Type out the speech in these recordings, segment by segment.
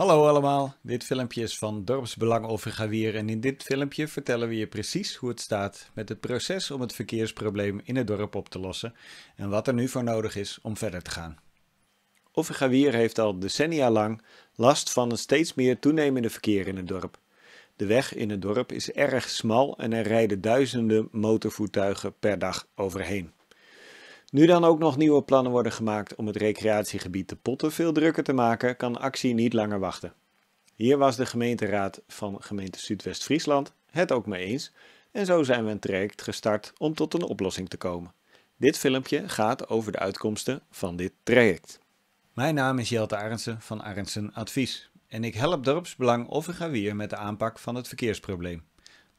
Hallo allemaal, dit filmpje is van Dorpsbelang Gavier en in dit filmpje vertellen we je precies hoe het staat met het proces om het verkeersprobleem in het dorp op te lossen en wat er nu voor nodig is om verder te gaan. Offergawier heeft al decennia lang last van een steeds meer toenemende verkeer in het dorp. De weg in het dorp is erg smal en er rijden duizenden motorvoertuigen per dag overheen. Nu dan ook nog nieuwe plannen worden gemaakt om het recreatiegebied de Potten veel drukker te maken, kan actie niet langer wachten. Hier was de gemeenteraad van gemeente Zuidwest-Friesland het ook mee eens en zo zijn we een traject gestart om tot een oplossing te komen. Dit filmpje gaat over de uitkomsten van dit traject. Mijn naam is Jelte Arendsen van Arendsen Advies en ik help dorpsbelang Offergawier met de aanpak van het verkeersprobleem.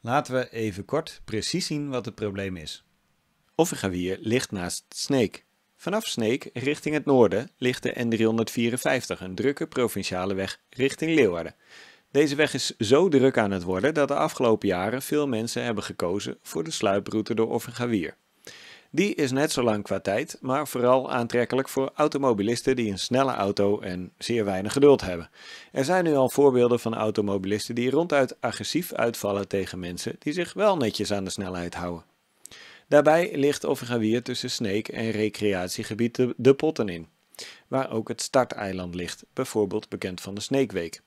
Laten we even kort precies zien wat het probleem is. Offergawier ligt naast Sneek. Vanaf Sneek richting het noorden ligt de N354, een drukke provinciale weg richting Leeuwarden. Deze weg is zo druk aan het worden dat de afgelopen jaren veel mensen hebben gekozen voor de sluiproute door Offergawier. Die is net zo lang qua tijd, maar vooral aantrekkelijk voor automobilisten die een snelle auto en zeer weinig geduld hebben. Er zijn nu al voorbeelden van automobilisten die ronduit agressief uitvallen tegen mensen die zich wel netjes aan de snelheid houden. Daarbij ligt Overgawier tussen Sneek en recreatiegebied de, Potten in, waar ook het starteiland ligt, bijvoorbeeld bekend van de Sneekweek.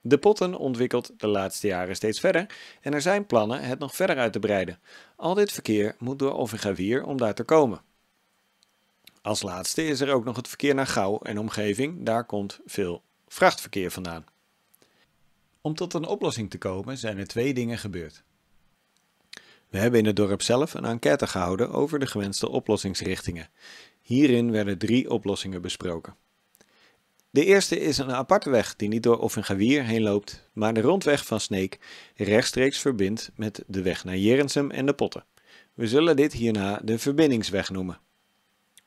De Potten ontwikkelt de laatste jaren steeds verder en er zijn plannen het nog verder uit te breiden. Al dit verkeer moet door Overgavier om daar te komen. Als laatste is er ook nog het verkeer naar Gouw en omgeving, daar komt veel vrachtverkeer vandaan. Om tot een oplossing te komen zijn er twee dingen gebeurd. We hebben in het dorp zelf een enquête gehouden over de gewenste oplossingsrichtingen. Hierin werden drie oplossingen besproken. De eerste is een aparte weg die niet door Offingawier heen loopt, maar de rondweg van Sneek rechtstreeks verbindt met de weg naar Jerensum en de Potten. We zullen dit hierna de verbindingsweg noemen.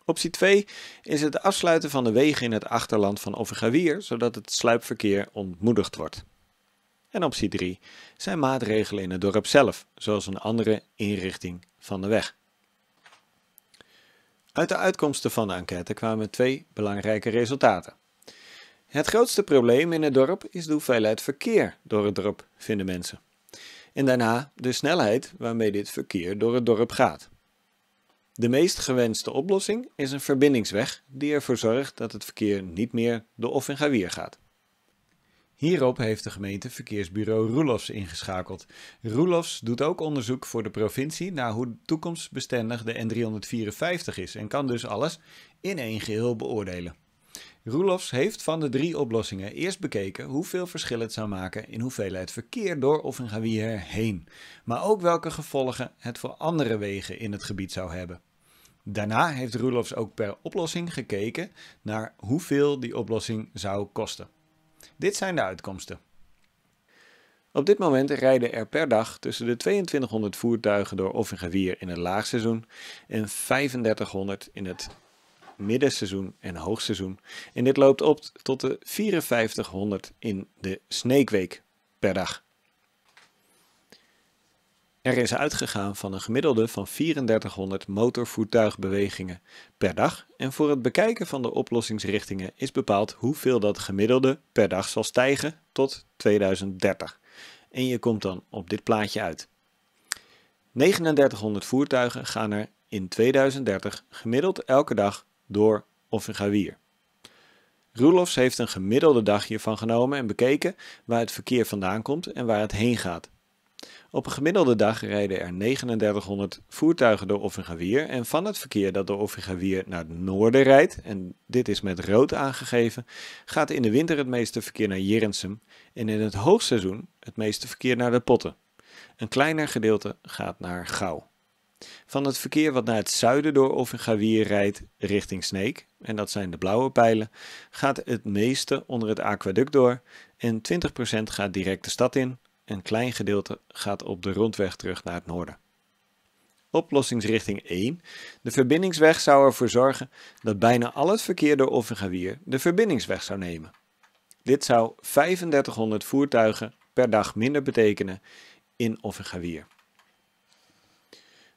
Optie 2 is het afsluiten van de wegen in het achterland van Offingawier, zodat het sluipverkeer ontmoedigd wordt. En optie 3 zijn maatregelen in het dorp zelf, zoals een andere inrichting van de weg. Uit de uitkomsten van de enquête kwamen twee belangrijke resultaten. Het grootste probleem in het dorp is de hoeveelheid verkeer door het dorp, vinden mensen. En daarna de snelheid waarmee dit verkeer door het dorp gaat. De meest gewenste oplossing is een verbindingsweg die ervoor zorgt dat het verkeer niet meer de of en Gawier gaat. Hierop heeft de gemeente verkeersbureau Roelofs ingeschakeld. Roelofs doet ook onderzoek voor de provincie naar hoe toekomstbestendig de N354 is en kan dus alles in één geheel beoordelen. Roelofs heeft van de drie oplossingen eerst bekeken hoeveel verschil het zou maken in hoeveelheid verkeer door of Offengawier heen, maar ook welke gevolgen het voor andere wegen in het gebied zou hebben. Daarna heeft Roelofs ook per oplossing gekeken naar hoeveel die oplossing zou kosten. Dit zijn de uitkomsten. Op dit moment rijden er per dag tussen de 2200 voertuigen door gewier in het laagseizoen en 3500 in het middenseizoen en hoogseizoen. En dit loopt op tot de 5400 in de sneekweek per dag. Er is uitgegaan van een gemiddelde van 3400 motorvoertuigbewegingen per dag en voor het bekijken van de oplossingsrichtingen is bepaald hoeveel dat gemiddelde per dag zal stijgen tot 2030. En je komt dan op dit plaatje uit. 3900 voertuigen gaan er in 2030 gemiddeld elke dag door gawier. Roelofs heeft een gemiddelde dag hiervan genomen en bekeken waar het verkeer vandaan komt en waar het heen gaat. Op een gemiddelde dag rijden er 3900 voertuigen door Offingawier en van het verkeer dat door Offingawier naar het noorden rijdt, en dit is met rood aangegeven, gaat in de winter het meeste verkeer naar Jerensum en in het hoogseizoen het meeste verkeer naar de Potten. Een kleiner gedeelte gaat naar Gouw. Van het verkeer wat naar het zuiden door Offingawier rijdt richting Sneek, en dat zijn de blauwe pijlen, gaat het meeste onder het aquaduct door en 20% gaat direct de stad in, een klein gedeelte gaat op de rondweg terug naar het noorden. Oplossingsrichting 1. De verbindingsweg zou ervoor zorgen dat bijna al het verkeer door Offengawier de verbindingsweg zou nemen. Dit zou 3500 voertuigen per dag minder betekenen in Offengawier.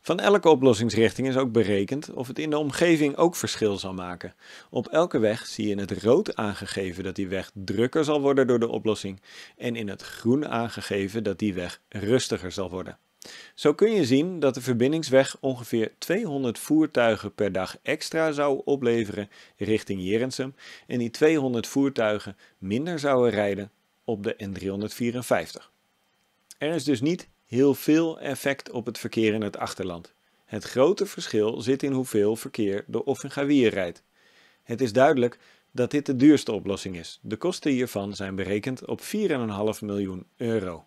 Van elke oplossingsrichting is ook berekend of het in de omgeving ook verschil zal maken. Op elke weg zie je in het rood aangegeven dat die weg drukker zal worden door de oplossing en in het groen aangegeven dat die weg rustiger zal worden. Zo kun je zien dat de verbindingsweg ongeveer 200 voertuigen per dag extra zou opleveren richting Jerensum en die 200 voertuigen minder zouden rijden op de N354. Er is dus niet heel veel effect op het verkeer in het achterland. Het grote verschil zit in hoeveel verkeer de Offengawier rijdt. Het is duidelijk dat dit de duurste oplossing is. De kosten hiervan zijn berekend op 4,5 miljoen euro.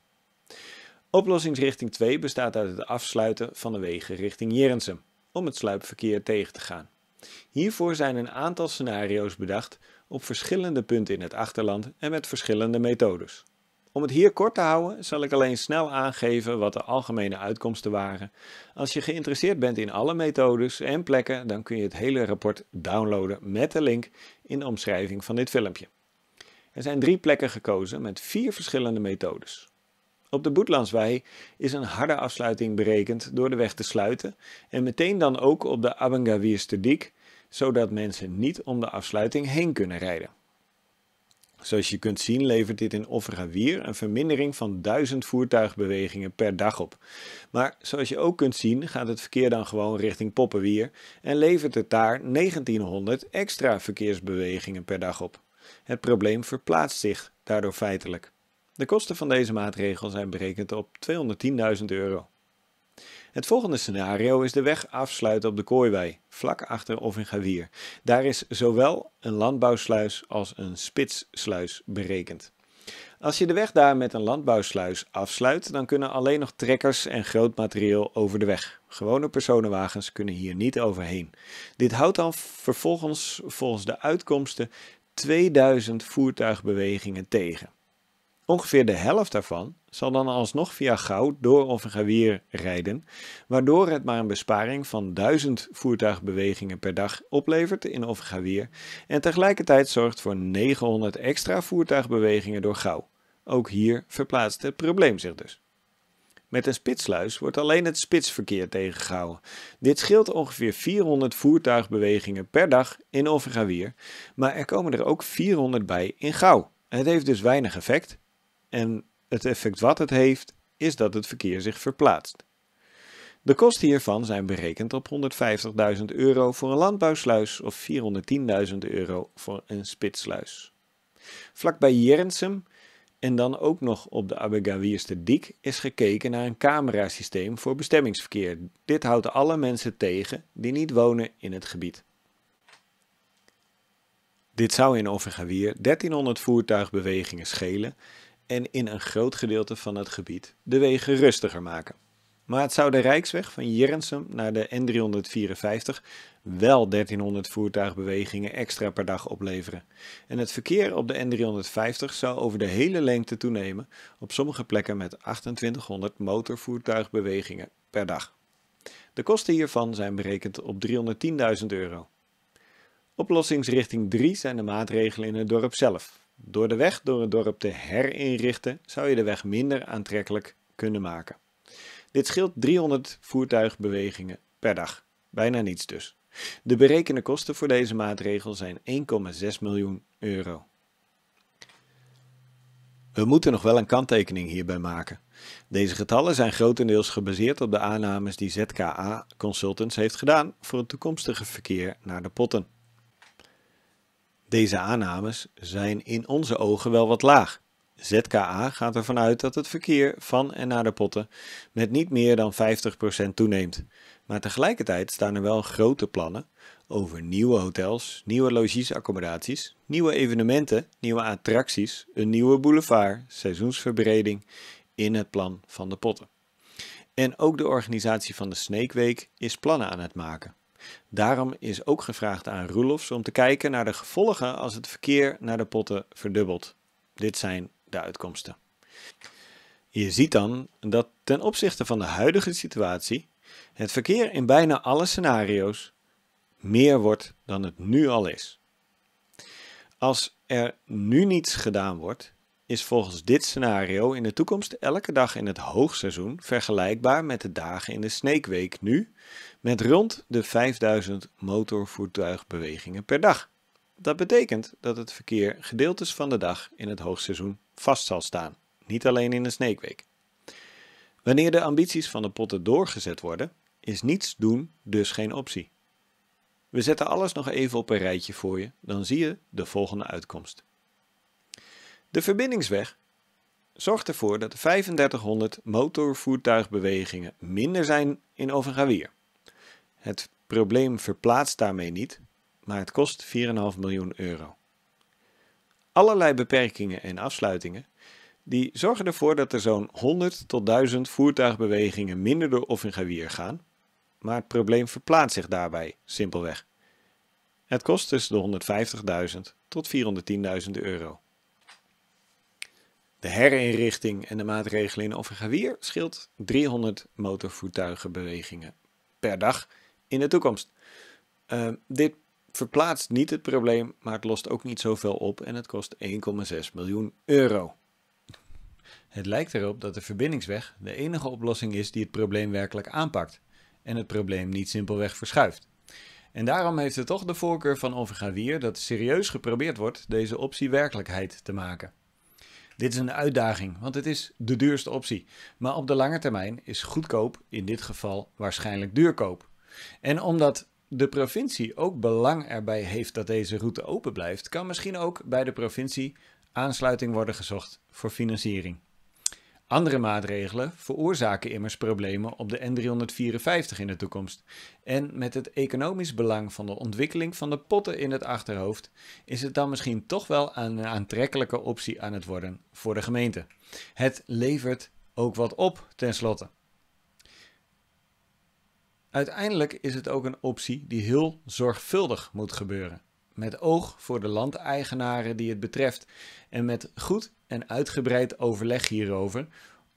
Oplossingsrichting 2 bestaat uit het afsluiten van de wegen richting Jerensum om het sluipverkeer tegen te gaan. Hiervoor zijn een aantal scenario's bedacht op verschillende punten in het achterland en met verschillende methodes. Om het hier kort te houden, zal ik alleen snel aangeven wat de algemene uitkomsten waren. Als je geïnteresseerd bent in alle methodes en plekken, dan kun je het hele rapport downloaden met de link in de omschrijving van dit filmpje. Er zijn drie plekken gekozen met vier verschillende methodes. Op de Boetlandswei is een harde afsluiting berekend door de weg te sluiten en meteen dan ook op de Abengawiersdijk, zodat mensen niet om de afsluiting heen kunnen rijden. Zoals je kunt zien levert dit in Offerhavier een vermindering van 1000 voertuigbewegingen per dag op. Maar zoals je ook kunt zien gaat het verkeer dan gewoon richting Poppenwier en levert het daar 1900 extra verkeersbewegingen per dag op. Het probleem verplaatst zich daardoor feitelijk. De kosten van deze maatregel zijn berekend op 210.000 euro. Het volgende scenario is de weg afsluiten op de Kooiwei, vlak achter of in Gavier. Daar is zowel een landbouwsluis als een spitssluis berekend. Als je de weg daar met een landbouwsluis afsluit, dan kunnen alleen nog trekkers en groot materieel over de weg. Gewone personenwagens kunnen hier niet overheen. Dit houdt dan vervolgens volgens de uitkomsten 2000 voertuigbewegingen tegen. Ongeveer de helft daarvan, zal dan alsnog via Goud door Offengawier rijden, waardoor het maar een besparing van 1000 voertuigbewegingen per dag oplevert in Offengawier en tegelijkertijd zorgt voor 900 extra voertuigbewegingen door Gouw. Ook hier verplaatst het probleem zich dus. Met een spitsluis wordt alleen het spitsverkeer tegengehouden. Dit scheelt ongeveer 400 voertuigbewegingen per dag in Offengawier, maar er komen er ook 400 bij in gauw. Het heeft dus weinig effect en het effect wat het heeft, is dat het verkeer zich verplaatst. De kosten hiervan zijn berekend op 150.000 euro voor een landbouwsluis of 410.000 euro voor een spitsluis. Vlakbij Jerensum en dan ook nog op de Abegawierste Diek is gekeken naar een camerasysteem voor bestemmingsverkeer. Dit houdt alle mensen tegen die niet wonen in het gebied. Dit zou in Offergawier 1300 voertuigbewegingen schelen en in een groot gedeelte van het gebied de wegen rustiger maken. Maar het zou de Rijksweg van Jernsem naar de N354 wel 1300 voertuigbewegingen extra per dag opleveren. En het verkeer op de N350 zou over de hele lengte toenemen, op sommige plekken met 2800 motorvoertuigbewegingen per dag. De kosten hiervan zijn berekend op 310.000 euro. Oplossingsrichting 3 zijn de maatregelen in het dorp zelf, door de weg door het dorp te herinrichten zou je de weg minder aantrekkelijk kunnen maken. Dit scheelt 300 voertuigbewegingen per dag. Bijna niets dus. De berekende kosten voor deze maatregel zijn 1,6 miljoen euro. We moeten nog wel een kanttekening hierbij maken. Deze getallen zijn grotendeels gebaseerd op de aannames die ZKA Consultants heeft gedaan voor het toekomstige verkeer naar de potten. Deze aannames zijn in onze ogen wel wat laag. ZKA gaat ervan uit dat het verkeer van en naar de potten met niet meer dan 50% toeneemt. Maar tegelijkertijd staan er wel grote plannen over nieuwe hotels, nieuwe logiesaccommodaties, nieuwe evenementen, nieuwe attracties, een nieuwe boulevard, seizoensverbreding in het plan van de potten. En ook de organisatie van de Sneekweek is plannen aan het maken. Daarom is ook gevraagd aan Roelofs om te kijken naar de gevolgen als het verkeer naar de potten verdubbelt. Dit zijn de uitkomsten. Je ziet dan dat ten opzichte van de huidige situatie het verkeer in bijna alle scenario's meer wordt dan het nu al is. Als er nu niets gedaan wordt, is volgens dit scenario in de toekomst elke dag in het hoogseizoen vergelijkbaar met de dagen in de sneekweek nu met rond de 5000 motorvoertuigbewegingen per dag. Dat betekent dat het verkeer gedeeltes van de dag in het hoogseizoen vast zal staan, niet alleen in de sneekweek. Wanneer de ambities van de potten doorgezet worden, is niets doen dus geen optie. We zetten alles nog even op een rijtje voor je, dan zie je de volgende uitkomst. De verbindingsweg zorgt ervoor dat 3500 motorvoertuigbewegingen minder zijn in Overgawier. Het probleem verplaatst daarmee niet, maar het kost 4,5 miljoen euro. Allerlei beperkingen en afsluitingen die zorgen ervoor dat er zo'n 100 tot 1000 voertuigbewegingen minder door Offingawier gaan, maar het probleem verplaatst zich daarbij simpelweg. Het kost tussen de 150.000 tot 410.000 euro. De herinrichting en de maatregelen in Offingawier scheelt 300 motorvoertuigenbewegingen per dag in de toekomst. Ehm, dit verplaatst niet het probleem, maar het lost ook niet zoveel op en het kost 1,6 miljoen euro. Het lijkt erop dat de verbindingsweg de enige oplossing is die het probleem werkelijk aanpakt en het probleem niet simpelweg verschuift. En daarom heeft het toch de voorkeur van Overgavier dat serieus geprobeerd wordt deze optie werkelijkheid te maken. Dit is een uitdaging, want het is de duurste optie. Maar op de lange termijn is goedkoop in dit geval waarschijnlijk duurkoop. En omdat de provincie ook belang erbij heeft dat deze route open blijft, kan misschien ook bij de provincie aansluiting worden gezocht voor financiering. Andere maatregelen veroorzaken immers problemen op de N354 in de toekomst. En met het economisch belang van de ontwikkeling van de potten in het achterhoofd, is het dan misschien toch wel een aantrekkelijke optie aan het worden voor de gemeente. Het levert ook wat op, tenslotte. Uiteindelijk is het ook een optie die heel zorgvuldig moet gebeuren, met oog voor de landeigenaren die het betreft en met goed en uitgebreid overleg hierover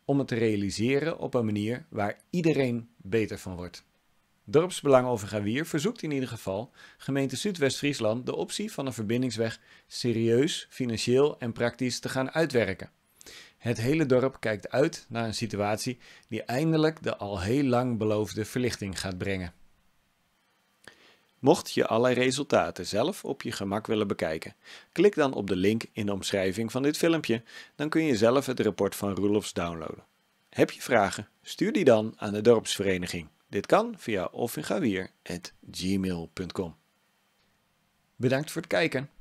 om het te realiseren op een manier waar iedereen beter van wordt. Dorpsbelang Gavier verzoekt in ieder geval gemeente Zuidwest-Friesland de optie van een verbindingsweg serieus, financieel en praktisch te gaan uitwerken. Het hele dorp kijkt uit naar een situatie die eindelijk de al heel lang beloofde verlichting gaat brengen. Mocht je alle resultaten zelf op je gemak willen bekijken, klik dan op de link in de omschrijving van dit filmpje, dan kun je zelf het rapport van Roelofs downloaden. Heb je vragen? Stuur die dan aan de dorpsvereniging. Dit kan via offingawier.gmail.com Bedankt voor het kijken.